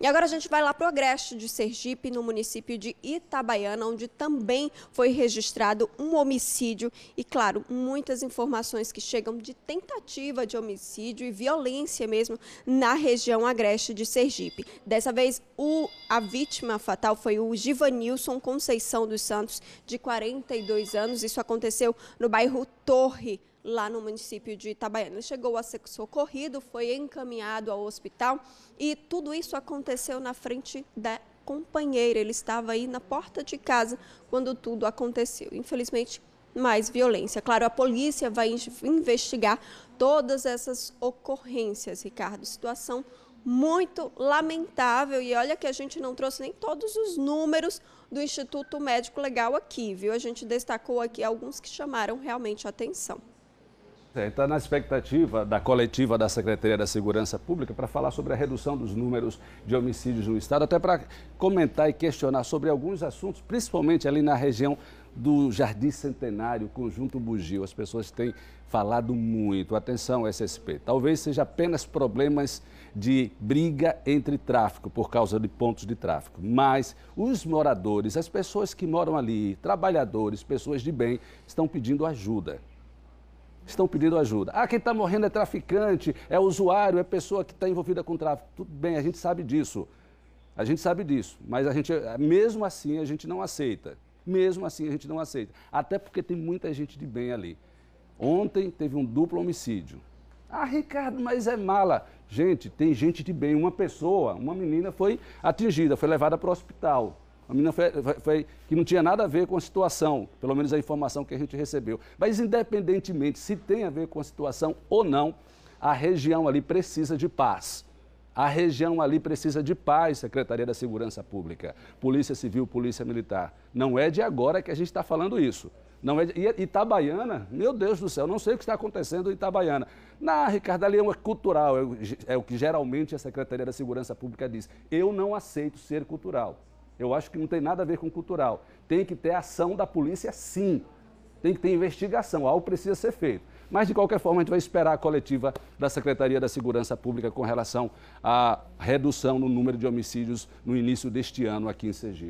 E agora a gente vai lá para o Agreste de Sergipe, no município de Itabaiana, onde também foi registrado um homicídio e, claro, muitas informações que chegam de tentativa de homicídio e violência mesmo na região Agreste de Sergipe. Dessa vez, o, a vítima fatal foi o Givanilson Conceição dos Santos, de 42 anos. Isso aconteceu no bairro Torre, lá no município de Itabaiana. Ele chegou a ser socorrido, foi encaminhado ao hospital e tudo isso aconteceu na frente da companheira. Ele estava aí na porta de casa quando tudo aconteceu. Infelizmente, mais violência. Claro, a polícia vai investigar todas essas ocorrências, Ricardo. Situação muito lamentável. E olha que a gente não trouxe nem todos os números do Instituto Médico Legal aqui, viu? A gente destacou aqui alguns que chamaram realmente atenção está é, na expectativa da coletiva da Secretaria da Segurança Pública para falar sobre a redução dos números de homicídios no Estado, até para comentar e questionar sobre alguns assuntos, principalmente ali na região do Jardim Centenário, Conjunto Bugio. As pessoas têm falado muito. Atenção, SSP. Talvez seja apenas problemas de briga entre tráfico, por causa de pontos de tráfico. Mas os moradores, as pessoas que moram ali, trabalhadores, pessoas de bem, estão pedindo ajuda estão pedindo ajuda. Ah, quem está morrendo é traficante, é usuário, é pessoa que está envolvida com tráfico. Tudo bem, a gente sabe disso. A gente sabe disso, mas a gente, mesmo assim, a gente não aceita. Mesmo assim, a gente não aceita. Até porque tem muita gente de bem ali. Ontem teve um duplo homicídio. Ah, Ricardo, mas é mala. Gente, tem gente de bem. Uma pessoa, uma menina foi atingida, foi levada para o hospital. A menina foi, foi, que não tinha nada a ver com a situação, pelo menos a informação que a gente recebeu. Mas, independentemente se tem a ver com a situação ou não, a região ali precisa de paz. A região ali precisa de paz, Secretaria da Segurança Pública, Polícia Civil, Polícia Militar. Não é de agora que a gente está falando isso. Não é de... Itabaiana, meu Deus do céu, não sei o que está acontecendo em Itabaiana. Na Ricardo, ali é uma cultural, é o é que geralmente a Secretaria da Segurança Pública diz. Eu não aceito ser cultural. Eu acho que não tem nada a ver com cultural. Tem que ter ação da polícia, sim. Tem que ter investigação, algo precisa ser feito. Mas, de qualquer forma, a gente vai esperar a coletiva da Secretaria da Segurança Pública com relação à redução no número de homicídios no início deste ano aqui em Sergipe.